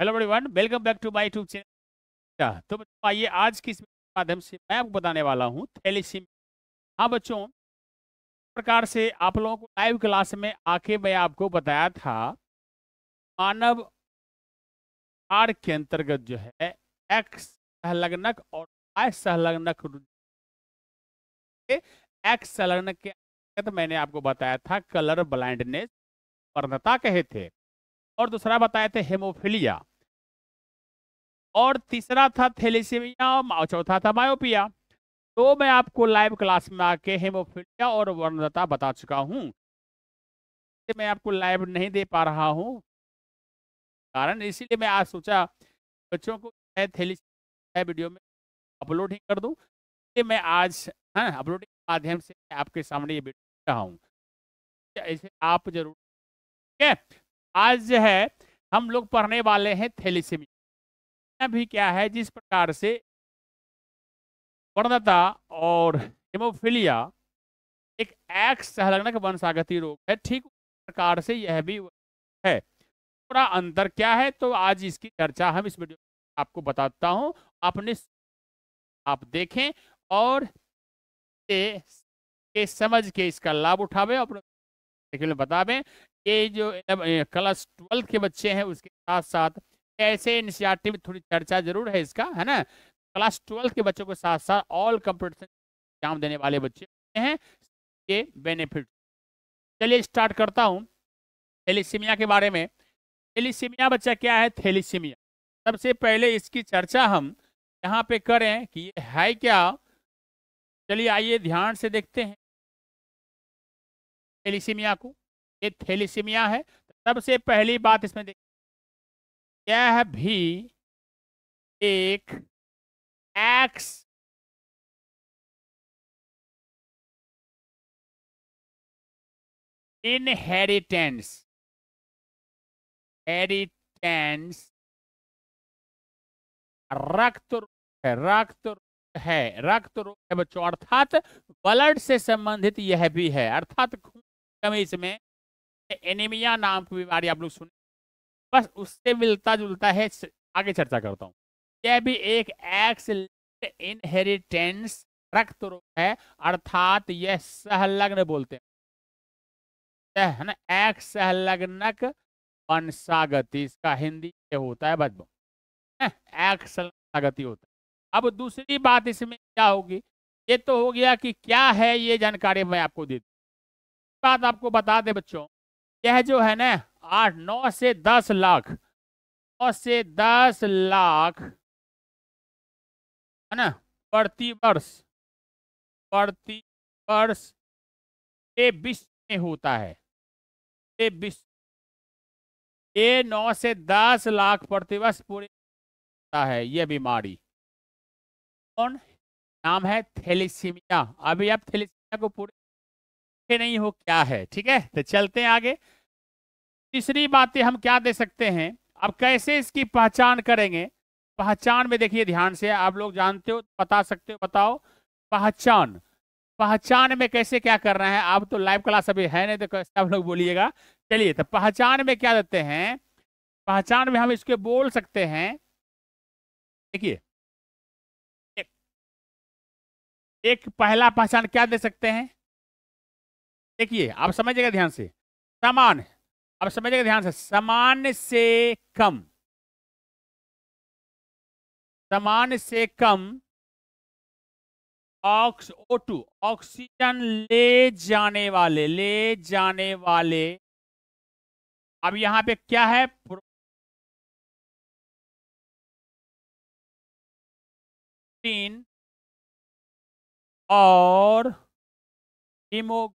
hello everyone welcome back to my YouTube channel तो बच्चों आइए आज की माध्यम से मैं आपको बताने वाला हूँ थैलीसीम हाँ बच्चों प्रकार से आप लोगों को लाइव क्लास में आके मैं आपको बताया था मानव आर के अंतर्गत जो है एक्स सहलग्नक और वाई सहलग्नक एक्स सहलग्नक के अंतर्गत मैंने आपको बताया था कलर ब्लाइंडनेस वर्णता कहे थे और दूसरा बताए थे हेमोफिलिया और तीसरा था थेलेसीमिया और चौथा था मायोपिया तो मैं आपको लाइव क्लास में आके हेमोफिलिया और वर्णता बता चुका हूँ मैं आपको लाइव नहीं दे पा रहा हूँ कारण इसीलिए मैं आज सोचा बच्चों को वीडियो में अपलोड ही कर दूँ मैं आज है हाँ, अपलोडिंग के माध्यम से आपके सामने ये वीडियो रहा हूँ आप जरूर ठीक है आज जो है हम लोग पढ़ने वाले हैं थैलीसीमिया भी क्या है जिस प्रकार से वर्णता और हेमोफीलिया एक एक्स संलग्नक वंशागति रोग है ठीक प्रकार से यह भी है पूरा अंतर क्या है तो आज इसकी चर्चा हम इस वीडियो आपको बताता हूँ अपने आप देखें और के समझ के इसका लाभ उठावे और अपने में ये जो क्लास ट्वेल्थ के बच्चे हैं उसके साथ साथ ऐसे इनिशियाटिव थोड़ी चर्चा जरूर है इसका है ना क्लास ट्वेल्थ के बच्चों के साथ साथ ऑल कंपटीशन एग्जाम देने वाले बच्चे हैं ये बेनिफिट चलिए स्टार्ट करता हूँ थेलीसीमिया के बारे में थेलीसीमिया बच्चा क्या है थेलीसीमिया सबसे पहले इसकी चर्चा हम यहाँ पे करें कि ये है क्या चलिए आइए ध्यान से देखते हैं थेलीसीमिया को ये थैलीसीमिया है सबसे पहली बात इसमें देखिए यह भी एक एक्स इनहेरिटेंस हेरिटेंस रक्त है रक्त है रक्त रोग है बच्चों अर्थात ब्लड से संबंधित यह भी है अर्थात खून कमी इसमें एनीमिया नाम की बीमारी आप लोग सुने बस उससे मिलता जुलता है आगे चर्चा करता हूँ यह भी एक एक्स इनहेरिटेंस रक्त रोग है अर्थात यह सहलग्न बोलते हैं है ना एक सहलग्नक वंशागति इसका हिंदी ये होता है बदबू एक हाँ, सहलग्नगति होता है अब दूसरी बात इसमें क्या होगी ये तो हो गया कि क्या है ये जानकारी मैं आपको दे दूँ बात आपको बता दे बच्चों यह जो है ना आठ नौ से दस लाख नौ से दस लाख है ना प्रति वर्ष प्रति वर्ष ये विश्व में होता है ये विश्व ये नौ से दस लाख प्रति वर्ष पूरे होता है यह बीमारी कौन नाम है थैलीसीमिया अभी आप थैलीसीमिया को पूरे नहीं हो क्या है ठीक है तो चलते हैं आगे तीसरी बातें हम क्या दे सकते हैं अब कैसे इसकी पहचान करेंगे पहचान में देखिए ध्यान से आप लोग जानते हो बता सकते हो बताओ पहचान पहचान में कैसे क्या कर रहे हैं आप तो लाइव क्लास अभी है नहीं तो कैसे आप लोग बोलिएगा चलिए तो पहचान में क्या देते हैं पहचान में हम इसके बोल सकते हैं देखिए एक, एक पहला पहचान क्या दे सकते हैं देखिए आप समझिएगा ध्यान से समान अब समझिएगा ध्यान से सामान्य से कम सामान्य से कम ऑक्स ओ टू ऑक्सीजन ले जाने वाले ले जाने वाले अब यहां पे क्या है प्रोटीन और हिमोग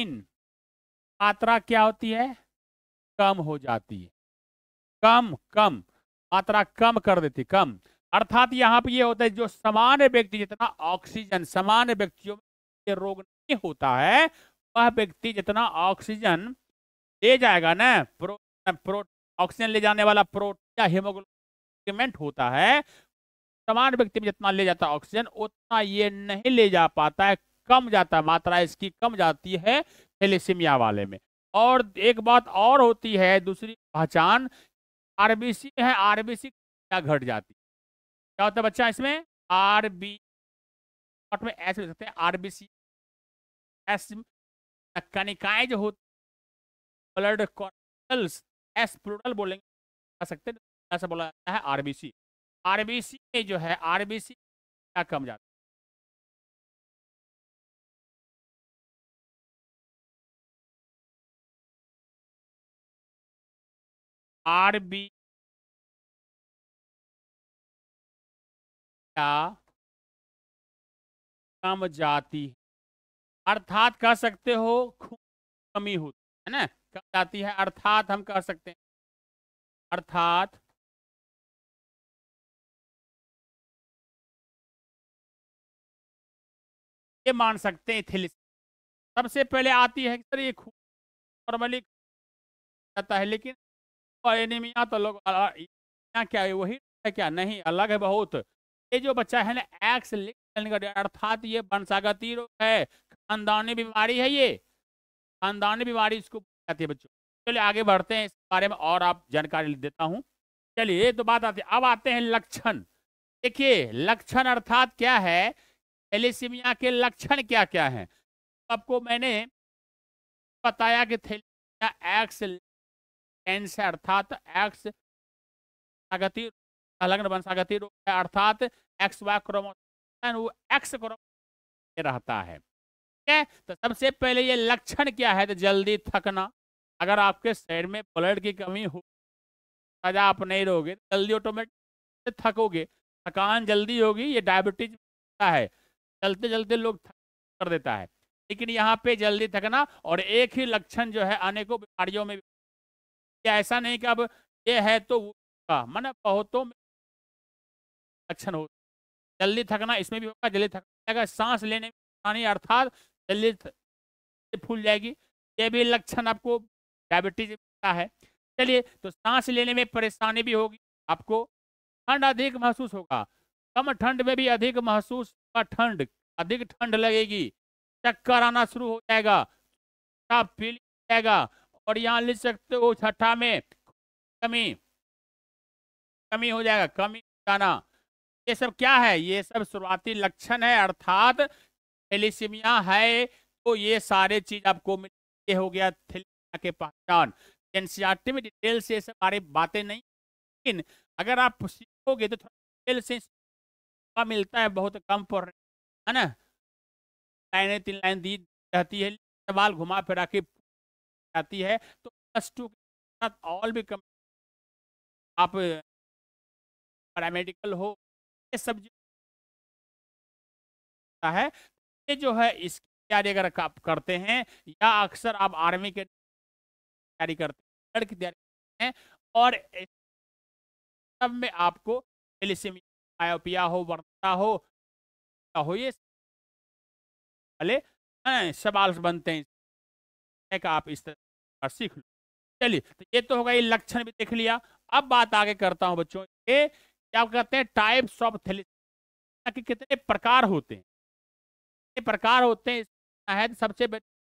इन मात्रा क्या होती है कम हो जाती है कम कम मात्रा कम कर देती कम अर्थात यहाँ पे ये होता है जो सामान्य व्यक्ति जितना ऑक्सीजन सामान्य व्यक्तियों में रोग नहीं होता है वह व्यक्ति जितना ऑक्सीजन ले जाएगा ना प्रो, प्रो ऑक्सीजन ले जाने वाला प्रोटीन या हिमोग्लोबिनमेंट होता है सामान्य व्यक्ति में जितना ले जाता ऑक्सीजन उतना ये नहीं ले जा पाता है कम जाता है मात्रा इसकी कम जाती है थैलेसीमिया वाले में और एक बात और होती है दूसरी पहचान आरबीसी है आरबीसी क्या घट जाती है क्या होता है बच्चा इसमें आर बी में एस लिख सकते हैं आरबीसी एस कनिकाएं जो होती ब्लड कॉर्टल्स एस प्लूरल बोलेंगे आ सकते हैं ऐसा बोला जाता है आरबीसी आरबीसी में जो है आरबीसी क्या कम जाता आरबी कम जाती अर्थात कह सकते हो कमी होती है ना कम जाती है अर्थात हम कह सकते हैं अर्थात ये मान सकते हैं थे सबसे पहले आती है सर ये खून नॉर्मली जाता है लेकिन और एनीमिया तो लोग क्या है वही है क्या नहीं अलग है बहुत ये जो बच्चा है ना एक्स लिख अर्थात ये वंशागति रोग है खानदानी बीमारी है ये खानदानी बीमारी इसको जाती है बच्चों चलिए आगे बढ़ते हैं इस बारे में और आप जानकारी देता हूँ चलिए ये तो बात आती है अब आते हैं लक्षण देखिए लक्षण अर्थात क्या है थैलेसीमिया के लक्षण क्या क्या हैं आपको मैंने बताया कि थैलेसीमिया एक्स एन से अर्थात एक्स संगति संलग्न बन रूप है अर्थात एक्स वाई क्रोमोसोम वो एक्स क्रोमोसोम रहता है ठीक है तो सबसे पहले ये लक्षण क्या है तो जल्दी थकना अगर आपके शरीर में ब्लड की कमी हो ताजा आप नहीं रहोगे तो जल्दी ऑटोमेटिक थकोगे थकान जल्दी होगी ये डायबिटीज होता है चलते चलते लोग कर देता है लेकिन यहाँ पे जल्दी थकना और एक ही लक्षण जो है अनेकों बीमारियों में भी कि ऐसा नहीं कि अब ये है तो वो मन बहुतों में अच्छा हो जल्दी थकना इसमें भी होगा जल्दी थकना जाएगा सांस लेने में अर्थात जल्दी फूल जाएगी ये भी लक्षण आपको डायबिटीज का है चलिए तो सांस लेने में परेशानी भी होगी आपको ठंड अधिक महसूस होगा कम ठंड में भी अधिक महसूस होगा ठंड अधिक ठंड लगेगी चक्कर आना शुरू हो जाएगा पीली जाएगा और यहाँ लिख सकते हो छठा में कमी कमी हो जाएगा कमी जाना ये सब क्या है ये सब शुरुआती लक्षण है अर्थात थैलीसीमिया है तो ये सारे चीज आपको मिल हो गया थैलीसीमिया के पहचान एनसीईआरटी में डिटेल से सारी बातें नहीं लेकिन अगर आप सीखोगे तो थोड़ा डिटेल से मिलता है बहुत कम पर है ना लाइने तीन लाइन दी रहती है सवाल घुमा फिरा के जाती है तो प्लस टू के साथ ऑल भी कम आप पैरामेडिकल हो ये सब है ये जो है इसकी तैयारी अगर आप करते हैं या अक्सर आप आर्मी के तैयारी करते हैं की तैयारी करते हैं और सब में आपको आयोपिया हो वर्णता हो हो ये भले हाँ, सवाल बनते हैं एक आप इस तरह और सीख लो चलिए तो ये तो होगा ये लक्षण भी देख लिया अब बात आगे करता हूँ बच्चों ये क्या कहते हैं टाइप्स ऑफ थैलेसीमिया के कितने प्रकार होते हैं कितने प्रकार होते हैं है सबसे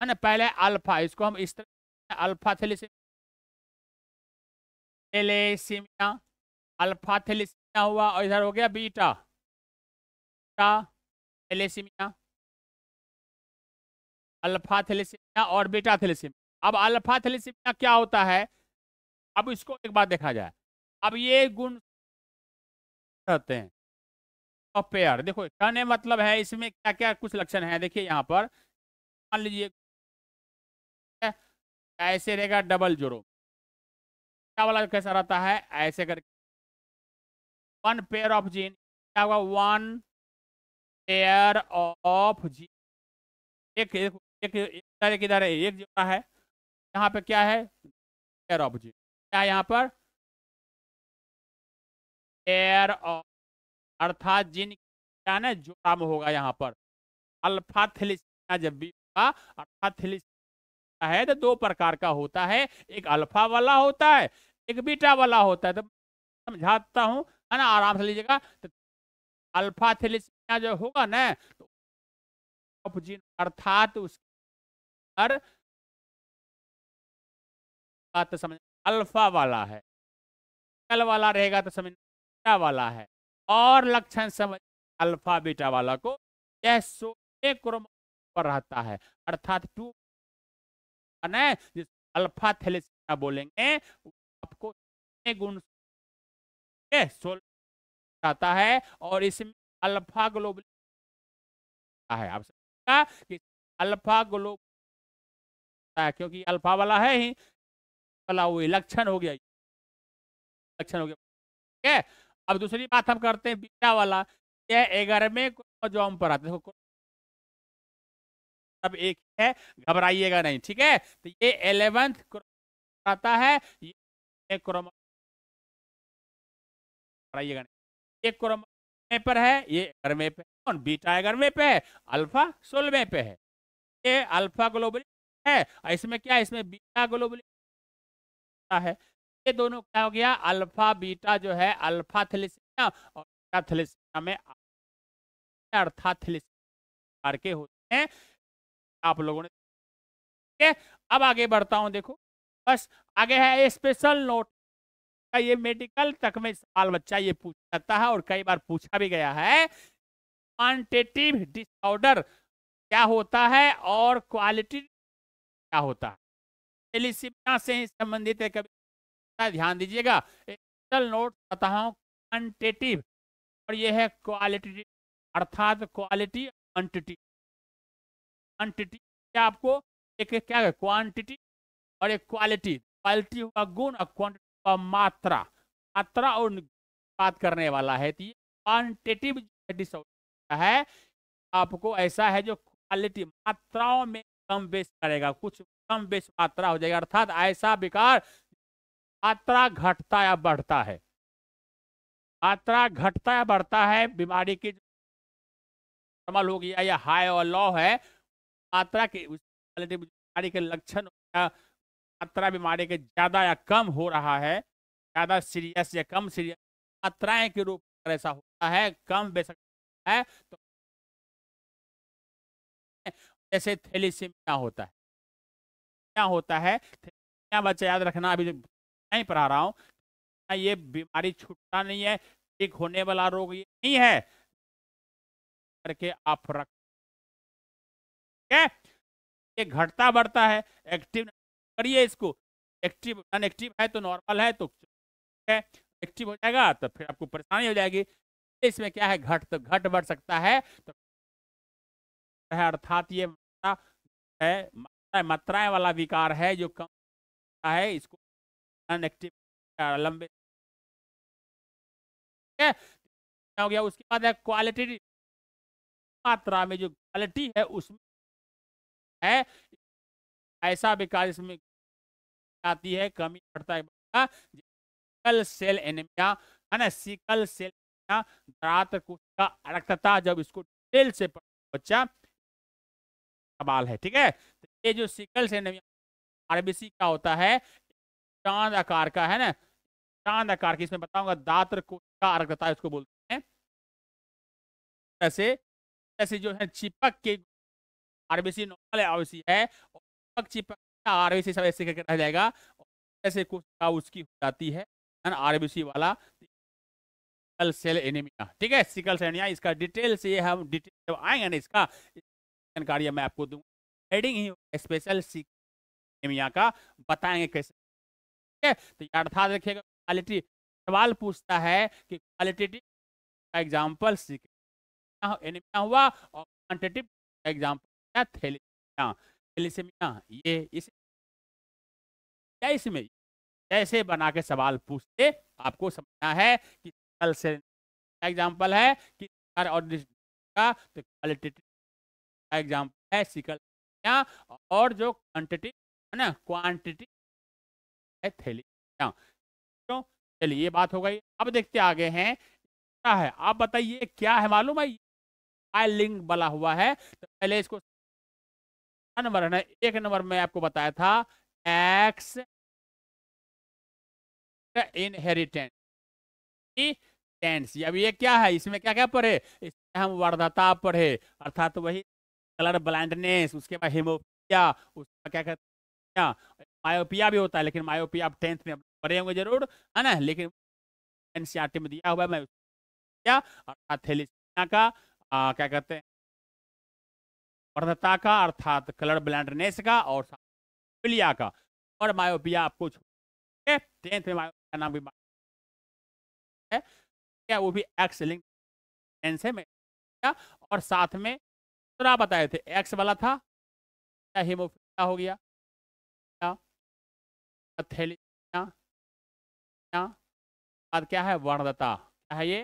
है ना पहले अल्फा इसको हम इस तरह अल्फा थैलेसीमिया अल्फा थैलेसीमिया हुआ और इधर हो गया beta beta thalassemia alpha thalassemia और बीटा थैलेसीमिया अब अल्फा थैलीसीमिया क्या होता है अब इसको एक बार देखा जाए अब ये गुण रहते हैं अपेयर देखो कहने मतलब है इसमें क्या क्या कुछ लक्षण है देखिए यहाँ पर मान लीजिए ऐसे रहेगा डबल जोरो क्या वाला कैसा रहता है ऐसे करके वन पेयर ऑफ जीन क्या होगा वन पेयर ऑफ जीन एक एक, एक, एक, एक किधर है एक जोड़ा है यहाँ पे क्या है एयर ऑब्जेक्ट क्या यहाँ पर एयर अर्थात जिन क्या ना में होगा यहाँ पर अल्फा थेलिसिना जब भी होगा अल्फा थेलिसिना है तो दो प्रकार का होता है एक अल्फा वाला होता है एक बीटा वाला होता है तो समझाता हूँ है ना आराम से लीजिएगा तो अल्फा थेलिसिना जो होगा ना तो अर्थात उसके तो समझ अल्फा वाला है कल वाला रहेगा तो समझ बीटा वाला है और लक्षण समझ अल्फा बीटा वाला को यह सोलह क्रोमोसोम पर रहता है अर्थात टू जिस अल्फा थे बोलेंगे आपको गुण रहता है और इसमें अल्फा ग्लोबल है आप कि अल्फा ग्लोबल क्योंकि अल्फा वाला है ही भला हुए लक्षण हो गया लक्षण हो गया ठीक है अब दूसरी बात हम करते हैं बीटा वाला यह ग्यारहवें क्रोमोजोम पर आते हैं अब एक है घबराइएगा नहीं ठीक है तो ये एलेवेंथ आता है ये क्रोमो घबराइएगा नहीं ये क्रोमो पर है ये एगरमे पे कौन बीटा एगरमे पे है अल्फा सोलवे पे है ये अल्फा ग्लोबली है इसमें क्या इसमें बीटा ग्लोबली होता है ये दोनों क्या हो गया अल्फा बीटा जो है अल्फा थैलेसीमिया और बीटा थैलेसीमिया में अर्थात थैलेसीमिया के होते हैं आप लोगों ने ठीक है अब आगे बढ़ता हूँ देखो बस आगे है स्पेशल नोट का ये मेडिकल तक में सवाल बच्चा ये पूछ जाता है और कई बार पूछा भी गया है क्वान्टेटिव डिसऑर्डर क्या होता है और क्वालिटी क्या होता है एलिसिपिया से संबंधित है कभी ध्यान दीजिएगा एक्सल नोट सतहों क्वांटिटिव और यह है क्वालिटी अर्थात क्वालिटी क्वान्टिटी क्वान्टिटी क्या आपको एक क्या है क्वांटिटी और एक क्वालिटी क्वालिटी हुआ गुण और क्वान्टिटी हुआ मात्रा मात्रा और बात करने वाला है तो ये क्वांटिटिव है आपको ऐसा है जो क्वालिटी मात्राओं में कम बेस करेगा कुछ कम बेश मात्रा हो जाएगी अर्थात ऐसा विकार मात्रा घटता या बढ़ता है मात्रा घटता या बढ़ता है बीमारी की हो गया या हाई और लो है मात्रा के बीमारी के लक्षण मात्रा बीमारी के ज़्यादा या कम हो रहा है ज़्यादा सीरियस या कम सीरियस मात्राएं के रूप में ऐसा होता है कम बेसक है तो ऐसे थैलीसीमिया होता है क्या होता है थैलेमिया बच्चा याद रखना अभी नहीं पढ़ा रहा हूँ ये बीमारी छुटता नहीं है ठीक होने वाला रोग ये नहीं है करके आप रख ठीक ये घटता बढ़ता है एक्टिव करिए इसको एक्टिव नॉन एक्टिव है तो नॉर्मल है तो है एक्टिव हो जाएगा तो फिर आपको परेशानी हो जाएगी इसमें क्या है घट तो घट बढ़ सकता है तो अर्थात ये है है मात्राएं वाला विकार है जो कम है इसको अनएक्टिव लंबे हो गया उसके बाद है क्वालिटी मात्रा में जो क्वालिटी है उसमें है ऐसा विकार इसमें आती है कमी पड़ता है सिकल सेल एनीमिया है ना सिकल सेल रात का अड़कता जब इसको डिटेल से बच्चा सवाल है ठीक है ये जो सिकल से आरबीसी का होता है चांद आकार का है ना चांद आकार की इसमें बताऊंगा दात्र कोशिका अर्घता इसको बोलते हैं ऐसे ऐसे जो है चिपक के आरबीसी नॉर्मल आरबीसी है चिपक चिपक आरबीसी सब ऐसे करके रह जाएगा ऐसे कोशिका उसकी हो जाती है आरबीसी वाला सिकल सेल एनीमिया ठीक है सिकल सेल एनीमिया इसका डिटेल से हम डिटेल जब आएंगे ना इसका जानकारी मैं आपको दूंगा हेडिंग ही स्पेशल सीमिया का बताएंगे कैसे ठीक है तो ये अर्थात रखिएगा क्वालिटी सवाल पूछता है कि क्वालिटेटिव एग्जाम्पल सीख एनिमिया हुआ और क्वान्टिटिव एग्जाम्पल थैलीमिया थैलीसेमिया ये इस क्या इसमें कैसे बना के सवाल पूछते आपको समझना है कि कल से एग्जाम्पल है कि और का तो क्वालिटेटिव एग्जाम्पल है सिकल थैलीमिया और जो क्वांटिटी है ना क्वांटिटी है थैलीमिया क्यों तो चलिए ये बात हो गई अब देखते आगे हैं क्या है आप बताइए क्या है मालूम है आई लिंक बना हुआ है तो पहले इसको नंबर है ना एक नंबर में आपको बताया था एक्स इनहेरिटेंस टेंस ये क्या है इसमें क्या क्या पढ़े इसमें हम वर्धता पढ़े अर्थात तो वही कलर ब्लाइंडनेस उसके बाद हेमोपिया उसका क्या कहते हैं मायोपिया भी होता है लेकिन मायोपिया आप टेंथ में पढ़े होंगे जरूर है ना लेकिन एन में दिया हुआ है मैं अर्थात थैलीसीमिया का आ, क्या कहते हैं अर्धता का अर्थात कलर ब्लाइंडनेस का और मायोपिया का और मायोपिया आपको टेंथ में मायोपिया नाम भी है क्या वो भी एक्स लिंक टेंस है और साथ में कितना बताए थे एक्स वाला था क्या हेमोफिलिया हो गया क्या थैलीमिया क्या बाद क्या है वर्णदता क्या है ये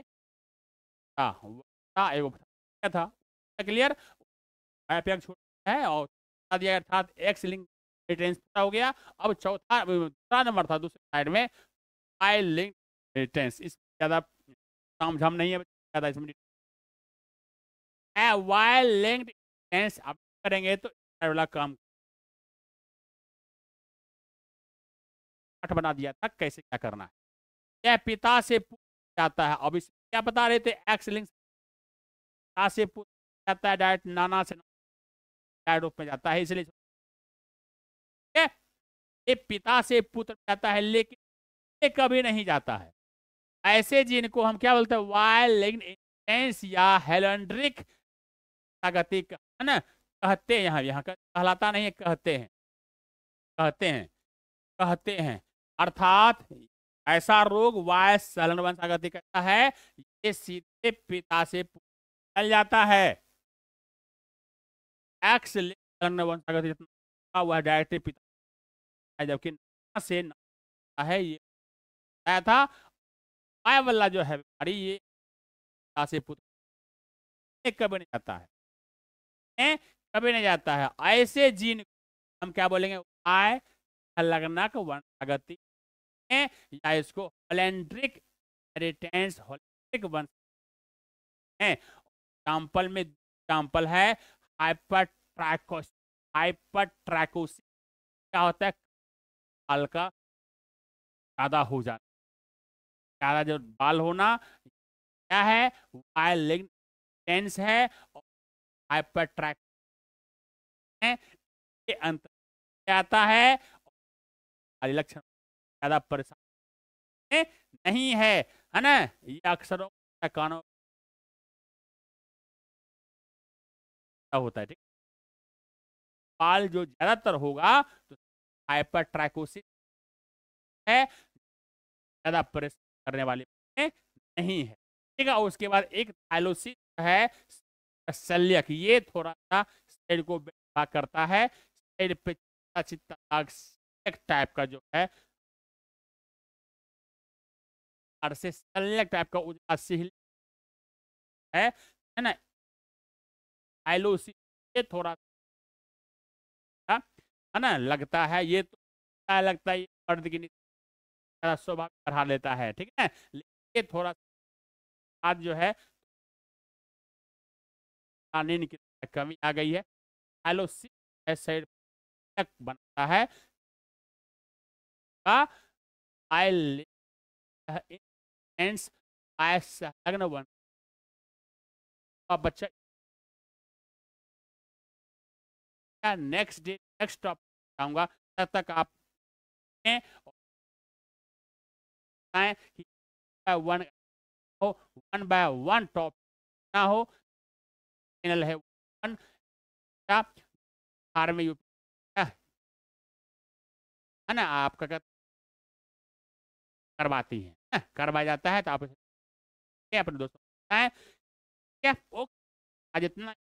वर्णदता एगो था क्लियर है और दिया अर्थात एक्स लिंक रिटर्न हो गया अब चौथा दूसरा नंबर था दूसरे साइड में आई लिंक रिटर्न इस ज़्यादा ताम झाम नहीं है ज़्यादा इसमें है वाइल लिंक्ड इंस्टेंस आप करेंगे तो वाला काम पाठ बना दिया था कैसे क्या करना है यह पिता से पूछा जाता है अब इसमें क्या बता रहे थे एक्स लिंक पिता से पूछा जाता है डायरेक्ट नाना से डायरेक्ट रूप में जाता है इसलिए ये पिता से पुत्र जाता है लेकिन ये कभी नहीं जाता है ऐसे जिनको हम क्या बोलते हैं वाइल लिंक या हेलेंड्रिक तथागति है ना कहते हैं यहाँ यहाँ कहलाता नहीं है कहते हैं कहते हैं कहते हैं अर्थात ऐसा रोग वाय सलन वंशागति करता है ये सीधे पिता से चल जाता है एक्स वंशागति जितना वह डायरेक्टली पिता जबकि से है ये था आय वाला जो है बीमारी ये पिता से पुत्र कब नहीं जाता है में कभी नहीं जाता है ऐसे जीन हम क्या बोलेंगे आय अलगनक वंशागति या इसको होलेंड्रिक हेरिटेंस होलेंड्रिक वन है एग्जाम्पल में एग्जाम्पल है हाइपर हाइपर हाइपरट्राकोसिस क्या होता है बाल का ज़्यादा हो जाना ज़्यादा जो बाल होना क्या है वायलिंग टेंस है और हाइपरट्रैक्ट के अंत आता है लक्षण ज्यादा परेशान नहीं है है ना ये अक्सरों कानों होता है ठीक बाल जो ज्यादातर होगा तो हाइपर हाइपरट्रैकोसिस है ज्यादा परेशान करने वाले नहीं है ठीक है उसके बाद एक थाइलोसिस है शल्यक ये थोड़ा सा शरीर को बेटा करता है साइड पे चित्ता टाइप का जो है से शल्यक टाइप का है है ना आइलोसी ये थोड़ा है ना लगता है ये तो क्या लगता है ये मर्द की स्वभाव बढ़ा लेता है ठीक है ये थोड़ा आज जो है आने की कमी आ गई है एलोसिड बनता है बच्चा नेक्स्ट डे नेक्स्ट टॉपिक आऊंगा तब तक आप one one by one topic ना हो चैनल है वन बिहार में यू है ना आपका कर, करवाती है करवाया जाता है तो आप अपने दोस्तों ठीक क्या ओके आज इतना